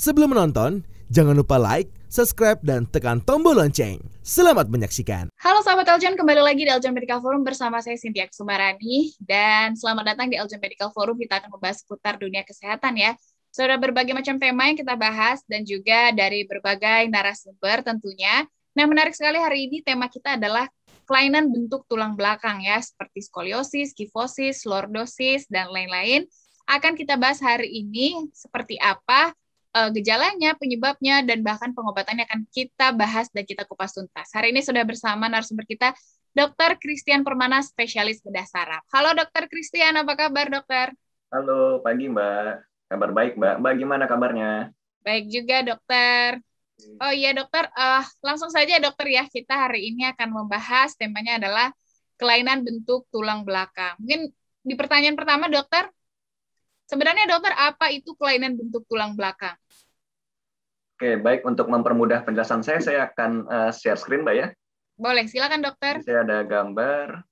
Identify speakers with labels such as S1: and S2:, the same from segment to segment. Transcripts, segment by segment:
S1: Sebelum menonton, Jangan lupa like, subscribe, dan tekan tombol lonceng. Selamat menyaksikan.
S2: Halo sahabat Eljon, kembali lagi di Eljon Medical Forum bersama saya Cynthia Sumarani Dan selamat datang di Eljon Medical Forum, kita akan membahas seputar dunia kesehatan ya. Sudah berbagai macam tema yang kita bahas dan juga dari berbagai narasumber tentunya. Nah menarik sekali hari ini tema kita adalah kelainan bentuk tulang belakang ya, seperti skoliosis, kifosis, lordosis, dan lain-lain. Akan kita bahas hari ini seperti apa uh, gejalanya, penyebabnya, dan bahkan pengobatannya akan kita bahas dan kita kupas tuntas. Hari ini sudah bersama narasumber kita, Dokter Christian Permana, spesialis bedah saraf. Halo Dokter Christian, apa kabar dokter?
S1: Halo, pagi Mbak. Kabar baik Mbak. Mbak gimana kabarnya?
S2: Baik juga dokter. Hmm. Oh iya dokter, uh, langsung saja dokter ya, kita hari ini akan membahas temanya adalah kelainan bentuk tulang belakang. Mungkin di pertanyaan pertama dokter, Sebenarnya dokter apa itu kelainan bentuk tulang belakang?
S1: Oke, baik untuk mempermudah penjelasan saya, saya akan eh, share screen, Mbak ya.
S2: Boleh, silakan dokter.
S1: Saya ada gambar.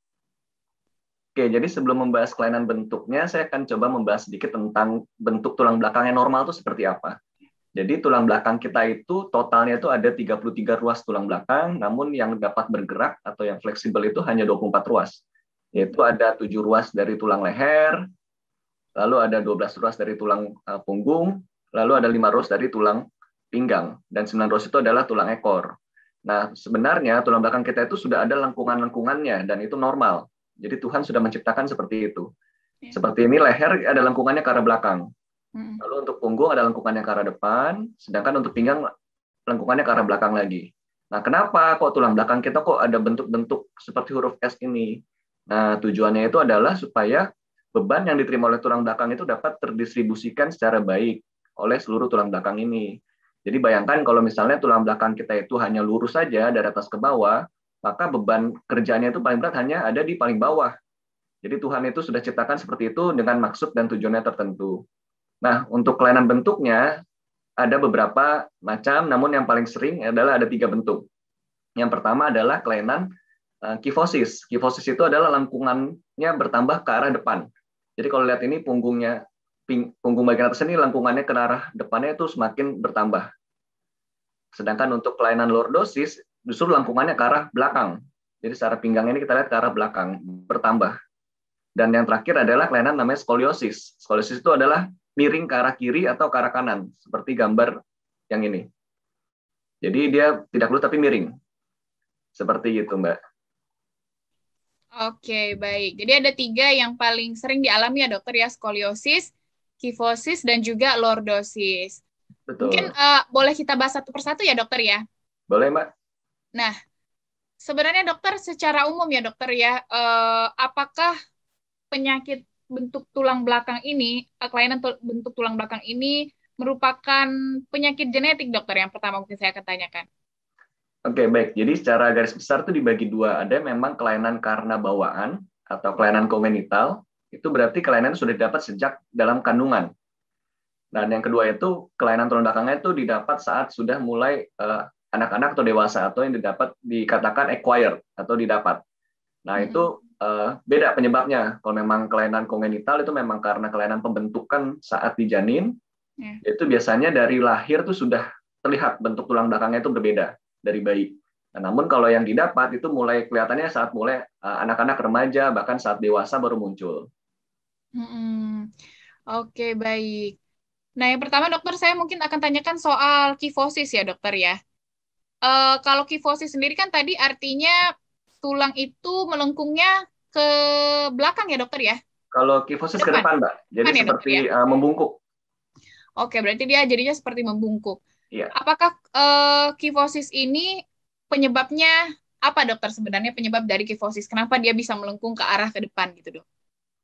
S1: Oke, jadi sebelum membahas kelainan bentuknya, saya akan coba membahas sedikit tentang bentuk tulang belakang yang normal itu seperti apa. Jadi tulang belakang kita itu totalnya itu ada 33 ruas tulang belakang, namun yang dapat bergerak atau yang fleksibel itu hanya 24 ruas. Yaitu ada 7 ruas dari tulang leher, lalu ada 12 ruas dari tulang eh, punggung, lalu ada 5 ruas dari tulang pinggang, dan 9 ruas itu adalah tulang ekor. Nah, sebenarnya tulang belakang kita itu sudah ada lengkungan-lengkungannya, dan itu normal. Jadi Tuhan sudah menciptakan seperti itu. Ya. Seperti ini leher ada lengkungannya ke arah belakang. Hmm. Lalu untuk punggung ada lengkungannya ke arah depan, sedangkan untuk pinggang lengkungannya ke arah belakang lagi. Nah, kenapa kok tulang belakang kita kok ada bentuk-bentuk seperti huruf S ini? Nah, tujuannya itu adalah supaya beban yang diterima oleh tulang belakang itu dapat terdistribusikan secara baik oleh seluruh tulang belakang ini. Jadi bayangkan kalau misalnya tulang belakang kita itu hanya lurus saja dari atas ke bawah, maka beban kerjanya itu paling berat hanya ada di paling bawah. Jadi Tuhan itu sudah ciptakan seperti itu dengan maksud dan tujuannya tertentu. Nah, untuk kelainan bentuknya ada beberapa macam, namun yang paling sering adalah ada tiga bentuk. Yang pertama adalah kelainan eh, kifosis. Kifosis itu adalah lengkungannya bertambah ke arah depan. Jadi kalau lihat ini punggungnya punggung bagian atas ini lengkungannya ke arah depannya itu semakin bertambah. Sedangkan untuk kelainan lordosis, justru lengkungannya ke arah belakang. Jadi secara pinggang ini kita lihat ke arah belakang bertambah. Dan yang terakhir adalah kelainan namanya skoliosis. Skoliosis itu adalah miring ke arah kiri atau ke arah kanan seperti gambar yang ini. Jadi dia tidak lurus tapi miring. Seperti itu, Mbak.
S2: Oke, baik. Jadi ada tiga yang paling sering dialami ya dokter ya, skoliosis, kifosis, dan juga lordosis. Betul. Mungkin uh, boleh kita bahas satu persatu ya dokter ya? Boleh Mbak. Nah, sebenarnya dokter secara umum ya dokter ya, uh, apakah penyakit bentuk tulang belakang ini, kelainan tul bentuk tulang belakang ini merupakan penyakit genetik dokter yang pertama mungkin saya akan tanyakan?
S1: Oke, okay, baik. Jadi secara garis besar tuh dibagi dua. Ada memang kelainan karena bawaan atau kelainan kongenital. Itu berarti kelainan sudah didapat sejak dalam kandungan. Dan yang kedua itu kelainan tulang belakangnya itu didapat saat sudah mulai eh, anak-anak uh, atau dewasa atau yang didapat dikatakan acquired atau didapat. Nah, hmm. itu uh, beda penyebabnya. Kalau memang kelainan kongenital itu memang karena kelainan pembentukan saat di janin. Yeah. Itu biasanya dari lahir tuh sudah terlihat bentuk tulang belakangnya itu berbeda dari bayi. Nah, namun kalau yang didapat itu mulai kelihatannya saat mulai eh, anak-anak remaja bahkan saat dewasa baru muncul.
S2: Hmm, oke okay, baik. Nah yang pertama dokter saya mungkin akan tanyakan soal kifosis ya dokter ya. Uh, kalau kifosis sendiri kan tadi artinya tulang itu melengkungnya ke belakang ya dokter ya?
S1: Kalau kifosis ke depan mbak, jadi ya, seperti ya? uh, membungkuk.
S2: Oke okay, berarti dia jadinya seperti membungkuk. Iya. Apakah uh, kifosis ini penyebabnya apa dokter sebenarnya penyebab dari kifosis? Kenapa dia bisa melengkung ke arah ke depan gitu dok?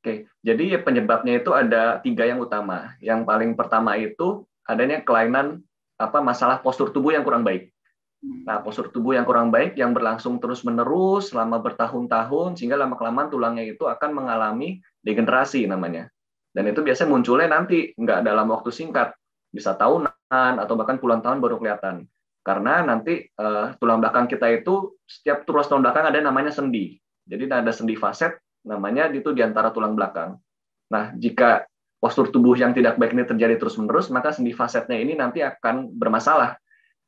S1: Oke, jadi penyebabnya itu ada tiga yang utama. Yang paling pertama itu adanya kelainan apa masalah postur tubuh yang kurang baik. Hmm. Nah, postur tubuh yang kurang baik yang berlangsung terus-menerus selama bertahun-tahun sehingga lama-kelamaan tulangnya itu akan mengalami degenerasi namanya. Dan itu biasanya munculnya nanti nggak dalam waktu singkat, bisa tahunan, atau bahkan puluhan tahun baru kelihatan. Karena nanti uh, tulang belakang kita itu setiap tulang tulang belakang ada namanya sendi. Jadi ada sendi faset namanya itu di antara tulang belakang. Nah, jika postur tubuh yang tidak baik ini terjadi terus-menerus, maka sendi fasetnya ini nanti akan bermasalah.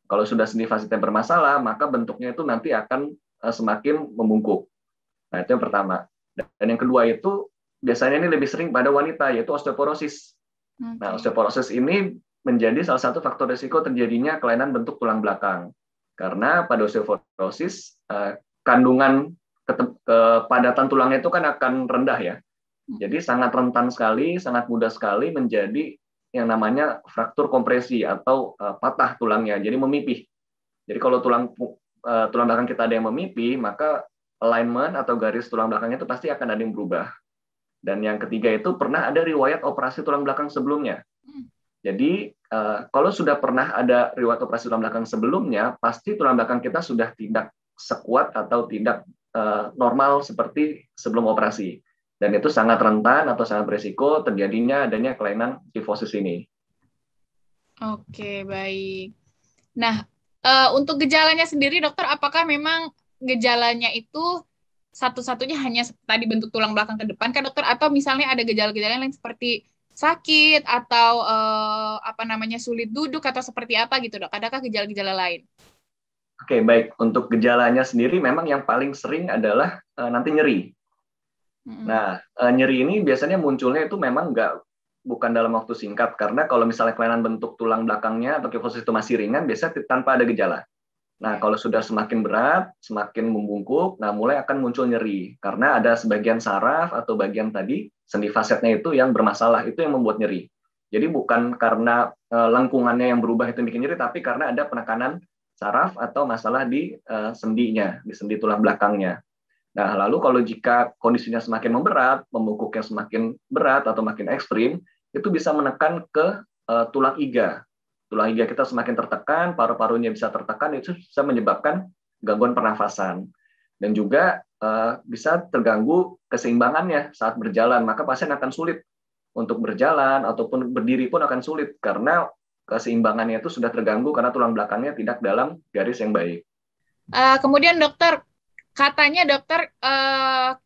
S1: Kalau sudah sendi fasetnya bermasalah, maka bentuknya itu nanti akan eh, semakin membungkuk. Nah, itu yang pertama. Dan yang kedua itu biasanya ini lebih sering pada wanita, yaitu osteoporosis. Okay. Nah, osteoporosis ini menjadi salah satu faktor risiko terjadinya kelainan bentuk tulang belakang. Karena pada osteoporosis, eh, kandungan kepadatan tulangnya itu kan akan rendah ya. Hmm. Jadi sangat rentan sekali, sangat mudah sekali menjadi yang namanya fraktur kompresi atau eh, patah tulangnya, jadi memipih. Jadi kalau tulang eh, tulang belakang kita ada yang memipih, maka alignment atau garis tulang belakangnya itu pasti akan ada yang berubah. Dan yang ketiga itu pernah ada riwayat operasi tulang belakang sebelumnya. Hmm. Jadi uh, kalau sudah pernah ada riwayat operasi tulang belakang sebelumnya, pasti tulang belakang kita sudah tidak sekuat atau tidak uh, normal seperti sebelum operasi. Dan itu sangat rentan atau sangat berisiko terjadinya adanya kelainan kifosis ini.
S2: Oke, baik. Nah, uh, untuk gejalanya sendiri dokter, apakah memang gejalanya itu satu-satunya hanya tadi bentuk tulang belakang ke depan kan dokter atau misalnya ada gejala-gejala lain seperti sakit atau uh, apa namanya sulit duduk atau seperti apa gitu dok? Adakah gejala-gejala lain?
S1: Oke okay, baik untuk gejalanya sendiri memang yang paling sering adalah uh, nanti nyeri. Mm-hmm. Nah uh, nyeri ini biasanya munculnya itu memang nggak bukan dalam waktu singkat karena kalau misalnya kelainan bentuk tulang belakangnya atau kifosis itu masih ringan biasanya tanpa ada gejala. Nah, kalau sudah semakin berat, semakin membungkuk, nah mulai akan muncul nyeri karena ada sebagian saraf atau bagian tadi sendi fasetnya itu yang bermasalah, itu yang membuat nyeri. Jadi bukan karena e, lengkungannya yang berubah itu bikin nyeri, tapi karena ada penekanan saraf atau masalah di e, sendinya, di sendi tulang belakangnya. Nah, lalu kalau jika kondisinya semakin memberat, membungkuknya semakin berat atau makin ekstrim, itu bisa menekan ke e, tulang iga Tulang iga kita semakin tertekan, paru-parunya bisa tertekan, itu bisa menyebabkan gangguan pernafasan. Dan juga uh, bisa terganggu keseimbangannya saat berjalan, maka pasien akan sulit untuk berjalan ataupun berdiri pun akan sulit karena keseimbangannya itu sudah terganggu karena tulang belakangnya tidak dalam garis yang baik.
S2: Uh, kemudian dokter katanya dokter uh,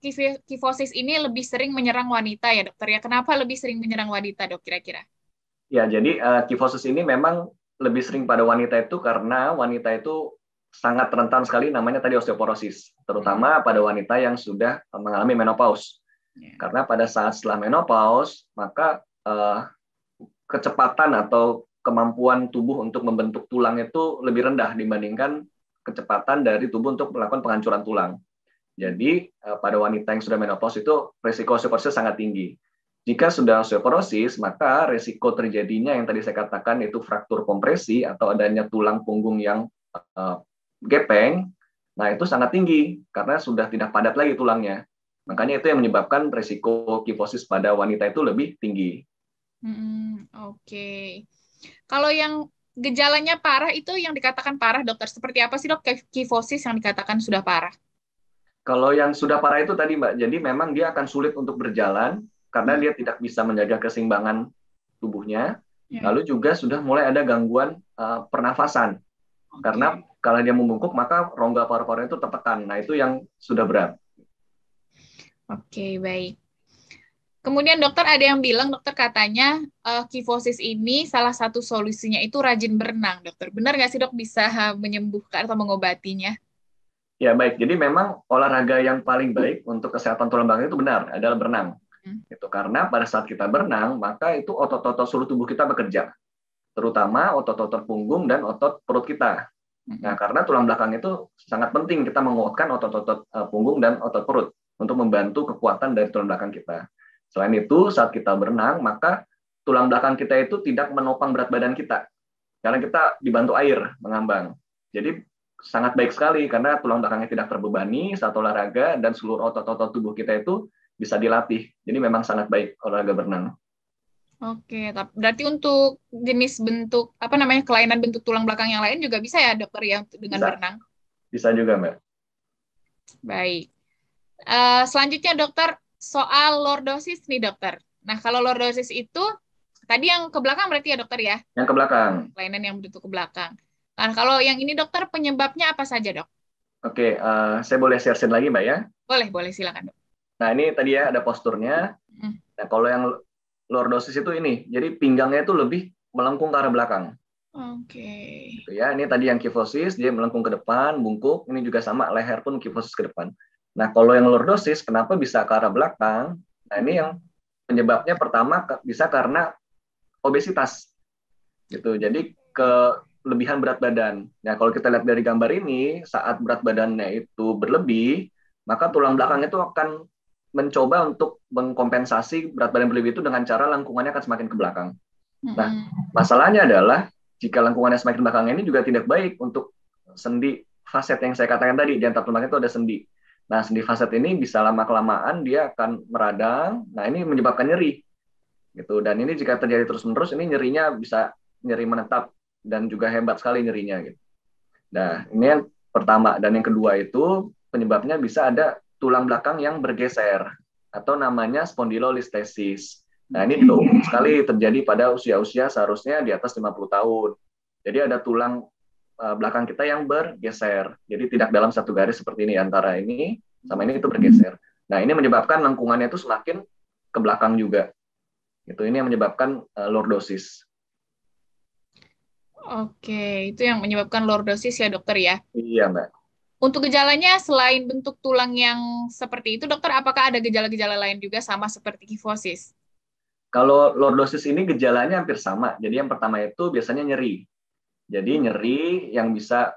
S2: kifosis ini lebih sering menyerang wanita ya dokter ya. Kenapa lebih sering menyerang wanita dok kira-kira?
S1: Ya, jadi uh, eh, kifosis ini memang lebih sering pada wanita itu karena wanita itu sangat rentan sekali namanya tadi osteoporosis, terutama hmm. pada wanita yang sudah mengalami menopause. Yeah. Karena pada saat setelah menopause, maka uh, kecepatan atau kemampuan tubuh untuk membentuk tulang itu lebih rendah dibandingkan kecepatan dari tubuh untuk melakukan penghancuran tulang. Jadi eh, pada wanita yang sudah menopause itu risiko osteoporosis sangat tinggi. Jika sudah osteoporosis, maka resiko terjadinya yang tadi saya katakan itu fraktur kompresi atau adanya tulang punggung yang uh, gepeng, nah itu sangat tinggi karena sudah tidak padat lagi tulangnya. Makanya itu yang menyebabkan resiko kifosis pada wanita itu lebih tinggi.
S2: Hmm, Oke. Okay. Kalau yang gejalanya parah itu yang dikatakan parah dokter, seperti apa sih dok kifosis yang dikatakan sudah parah?
S1: Kalau yang sudah parah itu tadi Mbak, jadi memang dia akan sulit untuk berjalan, karena dia tidak bisa menjaga keseimbangan tubuhnya. Yeah. Lalu juga sudah mulai ada gangguan uh, pernafasan. Okay. Karena kalau dia membungkuk maka rongga paru parunya itu tertekan. Nah, itu yang sudah berat.
S2: Oke, okay, baik. Kemudian dokter ada yang bilang dokter katanya uh, kifosis ini salah satu solusinya itu rajin berenang dokter. Benar nggak sih dok bisa menyembuhkan atau mengobatinya?
S1: Ya baik, jadi memang olahraga yang paling baik untuk kesehatan tulang belakang itu benar adalah berenang. Hmm. Itu karena pada saat kita berenang, maka itu otot-otot seluruh tubuh kita bekerja, terutama otot-otot punggung dan otot perut kita. Hmm. Nah, karena tulang belakang itu sangat penting kita menguatkan otot-otot eh, punggung dan otot perut untuk membantu kekuatan dari tulang belakang kita. Selain itu, saat kita berenang, maka tulang belakang kita itu tidak menopang berat badan kita karena kita dibantu air mengambang. Jadi sangat baik sekali karena tulang belakangnya tidak terbebani saat olahraga dan seluruh otot-otot tubuh kita itu bisa dilatih. Jadi memang sangat baik olahraga berenang.
S2: Oke, tapi berarti untuk jenis bentuk apa namanya kelainan bentuk tulang belakang yang lain juga bisa ya dokter ya dengan bisa. berenang?
S1: Bisa juga mbak.
S2: Baik. Uh, selanjutnya dokter soal lordosis nih dokter. Nah kalau lordosis itu tadi yang ke belakang berarti ya dokter ya? Yang ke belakang. Kelainan yang bentuk ke belakang. Nah kalau yang ini dokter penyebabnya apa saja dok?
S1: Oke, uh, saya boleh share lagi mbak ya?
S2: Boleh, boleh silakan
S1: dok. Nah ini tadi ya ada posturnya. Hmm. Nah kalau yang lordosis itu ini, jadi pinggangnya itu lebih melengkung ke arah belakang. Oke. Okay. Gitu ya, ini tadi yang kifosis, dia melengkung ke depan, bungkuk. Ini juga sama, leher pun kifosis ke depan. Nah kalau yang lordosis, kenapa bisa ke arah belakang? Nah ini yang penyebabnya pertama bisa karena obesitas, gitu. Jadi kelebihan berat badan. Nah kalau kita lihat dari gambar ini, saat berat badannya itu berlebih, maka tulang belakang itu akan mencoba untuk mengkompensasi berat badan berlebih itu dengan cara lengkungannya akan semakin ke belakang. Nah, masalahnya adalah jika lengkungannya semakin belakang ini juga tidak baik untuk sendi faset yang saya katakan tadi di antara tulang itu ada sendi. Nah, sendi faset ini bisa lama kelamaan dia akan meradang. Nah, ini menyebabkan nyeri. Gitu. Dan ini jika terjadi terus-menerus ini nyerinya bisa nyeri menetap dan juga hebat sekali nyerinya gitu. Nah, ini yang pertama dan yang kedua itu penyebabnya bisa ada tulang belakang yang bergeser atau namanya spondylolistesis. Nah, ini hmm. tuh sekali terjadi pada usia-usia seharusnya di atas 50 tahun. Jadi ada tulang eh, belakang kita yang bergeser. Jadi tidak dalam satu garis seperti ini antara ini sama ini itu bergeser. Nah, ini menyebabkan lengkungannya itu semakin ke belakang juga. Itu ini yang menyebabkan eh, lordosis.
S2: Oke, itu yang menyebabkan lordosis ya, Dokter ya?
S1: Iya, Mbak.
S2: Untuk gejalanya selain bentuk tulang yang seperti itu, dokter, apakah ada gejala-gejala lain juga sama seperti kifosis?
S1: Kalau lordosis ini gejalanya hampir sama. Jadi yang pertama itu biasanya nyeri. Jadi nyeri yang bisa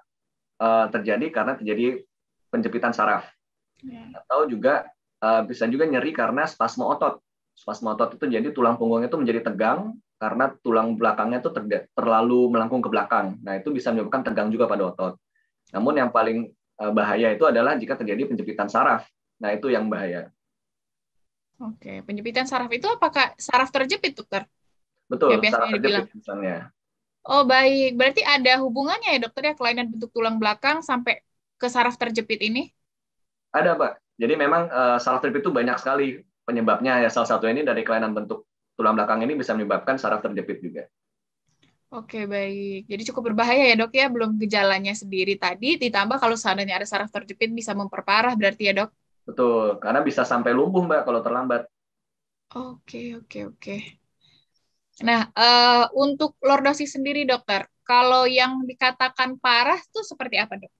S1: uh, terjadi karena terjadi penjepitan saraf. Yeah. Atau juga uh, bisa juga nyeri karena spasmo otot. Spasmo otot itu jadi tulang punggungnya itu menjadi tegang karena tulang belakangnya itu terlalu melengkung ke belakang. Nah, itu bisa menyebabkan tegang juga pada otot. Namun yang paling Eh, bahaya itu adalah jika terjadi penjepitan saraf. Nah, itu yang bahaya.
S2: Oke, penjepitan saraf itu apakah saraf terjepit, dokter?
S1: Betul, ya, saraf terjepit dibilang. misalnya.
S2: Oh, baik. Berarti ada hubungannya ya, dokter ya, kelainan bentuk tulang belakang sampai ke saraf terjepit ini?
S1: Ada, Pak. Jadi memang uh, saraf terjepit itu banyak sekali penyebabnya. Ya, salah satu ini dari kelainan bentuk tulang belakang ini bisa menyebabkan saraf terjepit juga.
S2: Oke baik, jadi cukup berbahaya ya dok ya, belum gejalanya sendiri tadi, ditambah kalau seandainya ada saraf terjepit bisa memperparah berarti ya dok?
S1: Betul, karena bisa sampai lumpuh mbak kalau terlambat.
S2: Oke oke oke. Nah uh, untuk lordosis sendiri dokter, kalau yang dikatakan parah tuh seperti apa dok?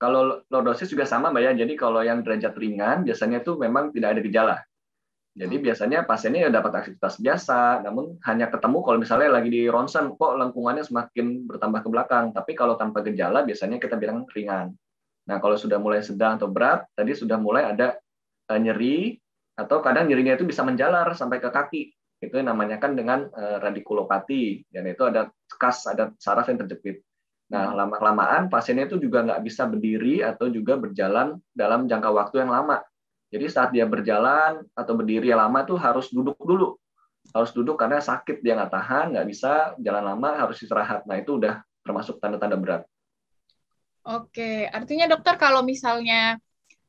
S1: Kalau lordosis juga sama mbak ya, jadi kalau yang derajat ringan biasanya itu memang tidak ada gejala. Jadi hmm. biasanya pasiennya ya dapat aktivitas biasa, namun hanya ketemu kalau misalnya lagi di ronsen, kok lengkungannya semakin bertambah ke belakang. Tapi kalau tanpa gejala biasanya kita bilang ringan. Nah kalau sudah mulai sedang atau berat, tadi sudah mulai ada eh, nyeri atau kadang nyerinya itu bisa menjalar sampai ke kaki. Itu yang namanya kan dengan eh, radikulopati, dan itu ada kas, ada saraf yang terjepit. Nah hmm. lama kelamaan pasiennya itu juga nggak bisa berdiri atau juga berjalan dalam jangka waktu yang lama jadi saat dia berjalan atau berdiri lama itu harus duduk dulu. Harus duduk karena sakit dia nggak tahan, nggak bisa jalan lama, harus istirahat. Nah itu udah termasuk tanda-tanda berat.
S2: Oke, artinya dokter kalau misalnya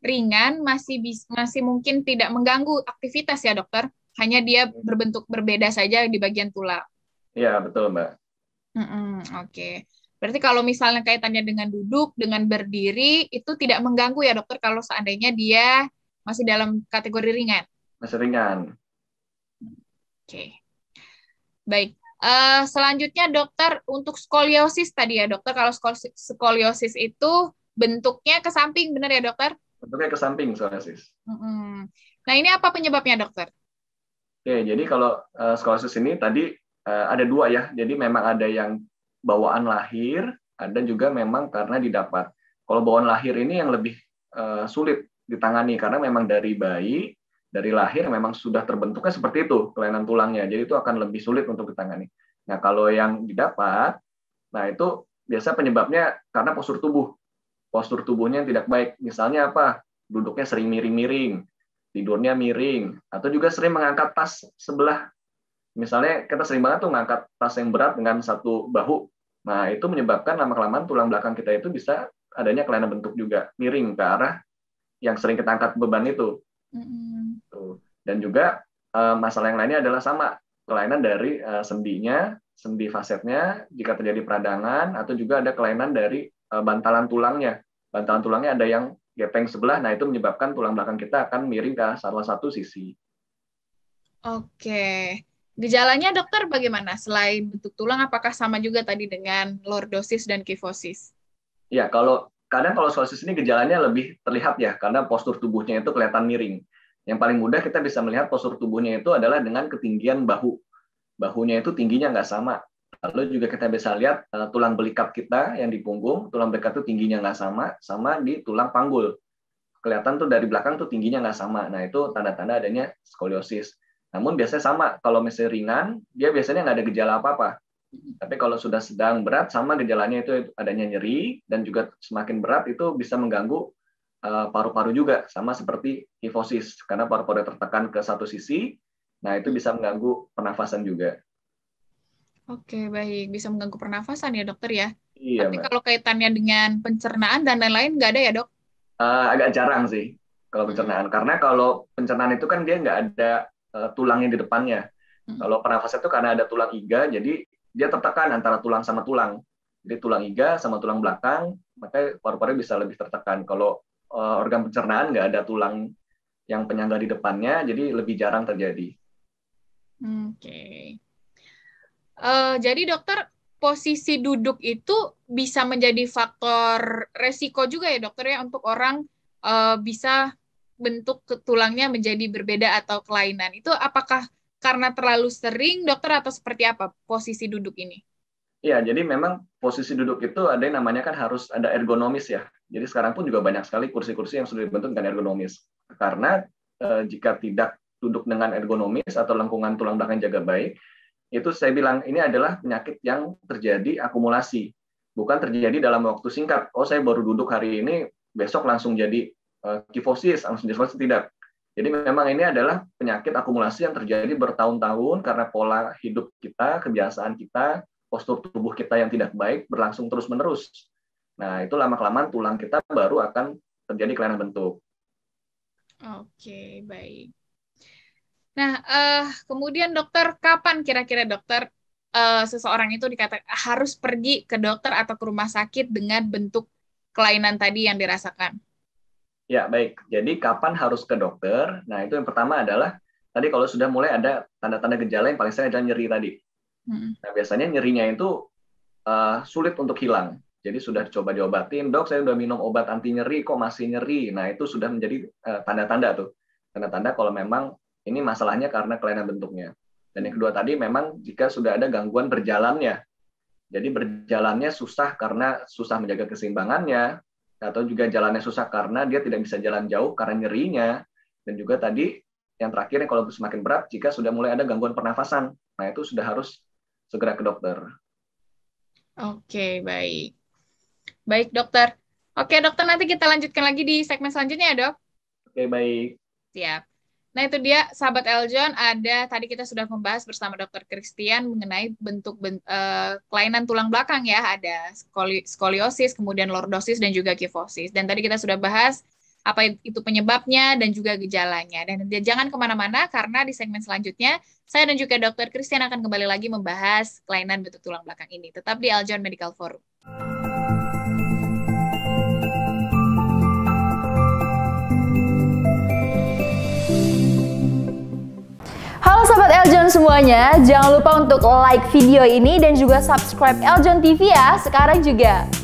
S2: ringan masih bis, masih mungkin tidak mengganggu aktivitas ya dokter, hanya dia berbentuk berbeda saja di bagian tulang.
S1: Iya betul mbak.
S2: Oke, berarti kalau misalnya kaitannya dengan duduk, dengan berdiri itu tidak mengganggu ya dokter kalau seandainya dia masih dalam kategori ringan?
S1: Masih ringan. Oke. Okay.
S2: Baik. Uh, selanjutnya dokter untuk skoliosis tadi ya dokter kalau skoliosis itu bentuknya ke samping benar ya dokter?
S1: Bentuknya ke samping skoliosis.
S2: Mm-hmm. Nah ini apa penyebabnya dokter?
S1: Oke jadi kalau uh, skoliosis ini tadi uh, ada dua ya jadi memang ada yang bawaan lahir ada juga memang karena didapat. Kalau bawaan lahir ini yang lebih uh, sulit ditangani karena memang dari bayi dari lahir memang sudah terbentuknya seperti itu kelainan tulangnya jadi itu akan lebih sulit untuk ditangani nah kalau yang didapat nah itu biasa penyebabnya karena postur tubuh postur tubuhnya yang tidak baik misalnya apa duduknya sering miring-miring tidurnya miring atau juga sering mengangkat tas sebelah misalnya kita sering banget tuh ngangkat tas yang berat dengan satu bahu Nah, itu menyebabkan lama-kelamaan tulang belakang kita itu bisa adanya kelainan bentuk juga, miring ke arah yang sering ketangkap beban itu.
S2: Mm-hmm.
S1: Dan juga eh, masalah yang lainnya adalah sama kelainan dari eh, sendinya, sendi fasetnya jika terjadi peradangan atau juga ada kelainan dari eh, bantalan tulangnya. Bantalan tulangnya ada yang gepeng sebelah, nah itu menyebabkan tulang belakang kita akan miring ke salah satu sisi.
S2: Oke. Gejalanya dokter bagaimana? Selain bentuk tulang, apakah sama juga tadi dengan lordosis dan kifosis?
S1: Ya, kalau kadang kalau skoliosis ini gejalanya lebih terlihat ya karena postur tubuhnya itu kelihatan miring. Yang paling mudah kita bisa melihat postur tubuhnya itu adalah dengan ketinggian bahu. Bahunya itu tingginya nggak sama. Lalu juga kita bisa lihat uh, tulang belikat kita yang di punggung, tulang belikat itu tingginya nggak sama, sama di tulang panggul. Kelihatan tuh dari belakang tuh tingginya nggak sama. Nah itu tanda-tanda adanya skoliosis. Namun biasanya sama. Kalau misalnya ringan, dia biasanya nggak ada gejala apa-apa. Tapi kalau sudah sedang berat sama gejalanya itu adanya nyeri dan juga semakin berat itu bisa mengganggu eh, paru-paru juga sama seperti hifosis karena paru-paru tertekan ke satu sisi. Nah, itu bisa mengganggu pernafasan juga.
S2: Oke, baik. Bisa mengganggu pernafasan ya, dokter ya?
S1: Iya, Tapi kalau
S2: kaitannya dengan pencernaan dan lain-lain nggak ada ya, dok?
S1: Uh, agak jarang sih kalau hmm. pencernaan. Karena kalau pencernaan itu kan dia nggak ada uh, tulangnya di depannya. Hmm. Kalau pernafasan itu karena ada tulang iga, jadi dia tertekan antara tulang sama tulang. Jadi tulang iga sama tulang belakang, maka paru-paru bisa lebih tertekan. Kalau eh, organ pencernaan nggak ada tulang yang penyangga di depannya, jadi lebih jarang terjadi. Oke. Okay.
S2: Uh, eh, jadi dokter posisi duduk itu bisa menjadi faktor resiko juga ya dokter ya untuk orang uh, bisa bentuk tulangnya menjadi berbeda atau kelainan. Itu apakah karena terlalu sering dokter atau seperti apa posisi duduk ini?
S1: Iya, jadi memang posisi duduk itu ada yang namanya kan harus ada ergonomis ya. Jadi sekarang pun juga banyak sekali kursi-kursi yang sudah dibentuk dengan ergonomis. Karena e, jika tidak duduk dengan ergonomis atau lengkungan tulang belakang jaga baik, itu saya bilang ini adalah penyakit yang terjadi akumulasi. Bukan terjadi dalam waktu singkat. Oh, saya baru duduk hari ini, besok langsung jadi e, kifosis, langsung jadi tidak. Jadi memang ini adalah penyakit akumulasi yang terjadi bertahun-tahun karena pola hidup kita, kebiasaan kita, postur tubuh kita yang tidak baik berlangsung terus-menerus. Nah, itu lama-kelamaan tulang kita baru akan terjadi kelainan bentuk.
S2: Oke, baik. Nah, uh, kemudian dokter, kapan kira-kira dokter uh, seseorang itu dikatakan harus pergi ke dokter atau ke rumah sakit dengan bentuk kelainan tadi yang dirasakan?
S1: Ya, baik. Jadi kapan harus ke dokter? Nah, itu yang pertama adalah tadi kalau sudah mulai ada tanda-tanda gejala yang paling sering adalah nyeri tadi. Nah, biasanya nyerinya itu uh, sulit untuk hilang. Jadi sudah coba diobatin, dok saya sudah minum obat anti nyeri kok masih nyeri. Nah, itu sudah menjadi eh, tanda-tanda uh, tuh. Tanda-tanda kalau memang ini masalahnya karena kelainan bentuknya. Dan yang kedua tadi memang jika sudah ada gangguan berjalannya. Jadi berjalannya susah karena susah menjaga keseimbangannya, atau juga jalannya susah karena dia tidak bisa jalan jauh karena nyerinya dan juga tadi yang terakhir yang kalau semakin berat jika sudah mulai ada gangguan pernafasan nah itu sudah harus segera ke dokter oke okay, baik
S2: baik dokter oke dokter nanti kita lanjutkan lagi di segmen selanjutnya ya dok
S1: oke okay, baik
S2: siap Nah itu dia sahabat Eljon ada tadi kita sudah membahas bersama dokter Christian mengenai bentuk ben, e, kelainan tulang belakang ya ada skoli, skoliosis kemudian lordosis dan juga kifosis dan tadi kita sudah bahas apa itu penyebabnya dan juga gejalanya dan jangan kemana-mana karena di segmen selanjutnya saya dan juga dokter Christian akan kembali lagi membahas kelainan bentuk tulang belakang ini tetap di Eljon Medical Forum. Halo sahabat Eljon semuanya, jangan lupa untuk like video ini dan juga subscribe Eljon TV ya sekarang juga.